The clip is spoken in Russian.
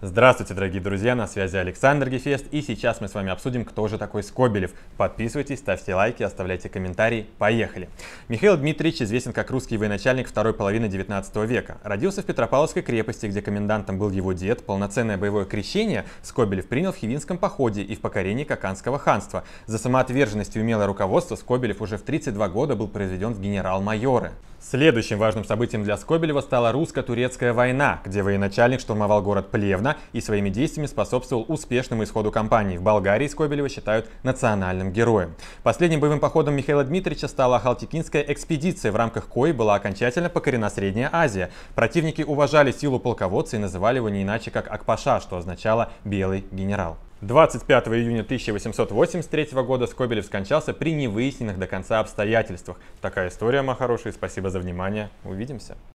Здравствуйте, дорогие друзья, на связи Александр Гефест, и сейчас мы с вами обсудим, кто же такой Скобелев. Подписывайтесь, ставьте лайки, оставляйте комментарии. Поехали! Михаил Дмитриевич известен как русский военачальник второй половины 19 века. Родился в Петропавловской крепости, где комендантом был его дед. Полноценное боевое крещение Скобелев принял в Хивинском походе и в покорении Каканского ханства. За самоотверженность и умелое руководство Скобелев уже в 32 года был произведен в генерал-майоры. Следующим важным событием для Скобелева стала русско-турецкая война, где военачальник штурмовал город Плевна и своими действиями способствовал успешному исходу кампании. В Болгарии Скобелева считают национальным героем. Последним боевым походом Михаила Дмитриевича стала Халтикинская экспедиция, в рамках коей была окончательно покорена Средняя Азия. Противники уважали силу полководца и называли его не иначе как Акпаша, что означало «белый генерал». 25 июня 1883 года Скобелев скончался при невыясненных до конца обстоятельствах. Такая история, мои хорошие. Спасибо за внимание. Увидимся.